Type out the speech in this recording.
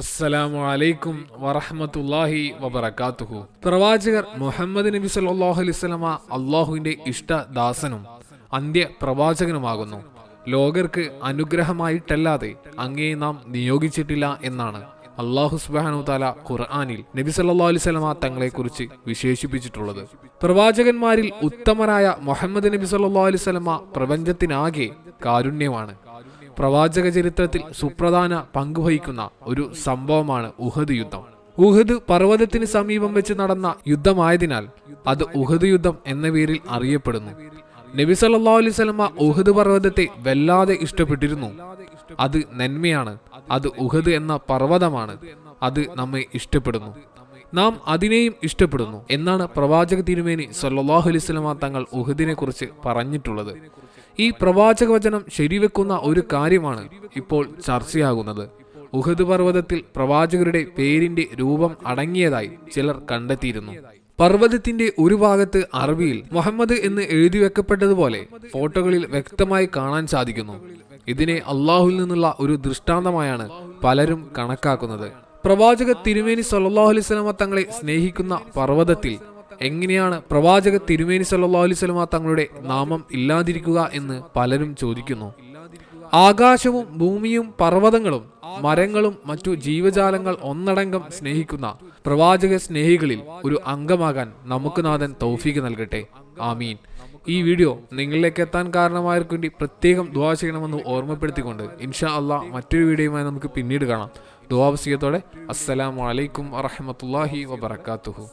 അസ്സലാമു അലൈക്കും വറഹമത്തല്ലാഹി വബർക്കാത്തുഹു പ്രവാചകർ മുഹമ്മദ് നബി സല്ലാഹു അലൈസ്മ അള്ളാഹുവിന്റെ ഇഷ്ടദാസനും അന്ത്യ പ്രവാചകനുമാകുന്നു ലോകർക്ക് അനുഗ്രഹമായിട്ടല്ലാതെ അങ്ങേ നാം നിയോഗിച്ചിട്ടില്ല എന്നാണ് അള്ളാഹു സുബാനു താല ഖുർആാനിൽ നബി സല്ലാ അലിസ്ലമ കുറിച്ച് വിശേഷിപ്പിച്ചിട്ടുള്ളത് പ്രവാചകന്മാരിൽ ഉത്തമരായ മുഹമ്മദ് നബി സല്ലാ അലിസ്ലമ പ്രപഞ്ചത്തിനാകെ കാരുണ്യമാണ് പ്രവാചക ചരിത്രത്തിൽ സുപ്രധാന പങ്കുവഹിക്കുന്ന ഒരു സംഭവമാണ് ഉഹദ് യുദ്ധം ഉഹദ് പർവ്വതത്തിന് സമീപം വെച്ച് നടന്ന യുദ്ധമായതിനാൽ അത് ഉഹദ് യുദ്ധം എന്ന പേരിൽ അറിയപ്പെടുന്നു നബി സല്ലല്ലാഹു അലൈഹി സ്വലമ ഉഹദ് പർവ്വതത്തെ വല്ലാതെ ഇഷ്ടപ്പെട്ടിരുന്നു അത് നന്മയാണ് അത് ഉഹദ് എന്ന പർവ്വതമാണ് അത് നമ്മെ ഇഷ്ടപ്പെടുന്നു നാം അതിനെയും ഇഷ്ടപ്പെടുന്നു എന്നാണ് പ്രവാചക തിരുമേനി സല്ലാഹു അലൈഹി സ്വലമ തങ്ങൾ ഉഹദിനെ കുറിച്ച് പറഞ്ഞിട്ടുള്ളത് ഈ പ്രവാചക വചനം ശരിവെക്കുന്ന ഒരു കാര്യമാണ് ഇപ്പോൾ ചർച്ചയാകുന്നത് ഉഹദ് പർവ്വതത്തിൽ പ്രവാചകരുടെ പേരിന്റെ രൂപം അടങ്ങിയതായി ചിലർ കണ്ടെത്തിയിരുന്നു പർവ്വതത്തിന്റെ ഒരു ഭാഗത്ത് അറബിയിൽ മുഹമ്മദ് എന്ന് എഴുതി വെക്കപ്പെട്ടതുപോലെ ഫോട്ടോകളിൽ വ്യക്തമായി കാണാൻ സാധിക്കുന്നു ഇതിനെ അള്ളാഹുവിൽ നിന്നുള്ള ഒരു ദൃഷ്ടാന്തമായാണ് പലരും കണക്കാക്കുന്നത് പ്രവാചക തിരുമേനി സല്ലാഹു അലൈസ്മ തങ്ങളെ സ്നേഹിക്കുന്ന പർവ്വതത്തിൽ എങ്ങനെയാണ് പ്രവാചക തിരുമേനി സല്ലാഹു അലൈസ്മ തങ്ങളുടെ നാമം ഇല്ലാതിരിക്കുക എന്ന് പലരും ചോദിക്കുന്നു ആകാശവും ഭൂമിയും പർവ്വതങ്ങളും മരങ്ങളും മറ്റു ജീവജാലങ്ങൾ ഒന്നടങ്കം സ്നേഹിക്കുന്ന പ്രവാചക സ്നേഹികളിൽ ഒരു അംഗമാകാൻ നമുക്ക് നാഥൻ തൗഫീക്ക് നൽകട്ടെ ആമീൻ ഈ വീഡിയോ നിങ്ങളിലേക്ക് എത്താൻ കാരണമായവർക്ക് വേണ്ടി പ്രത്യേകം ദുവാ ചെയ്യണമെന്ന് ഓർമ്മപ്പെടുത്തിക്കൊണ്ട് ഇൻഷാ അള്ളാഹ് മറ്റൊരു വീഡിയോയുമായി നമുക്ക് പിന്നീട് കാണാം ദ്വാവസ്യത്തോടെ അസ്സലാമലൈക്കും വറഹമത്തല്ലാഹി വബർക്കാത്തുഹു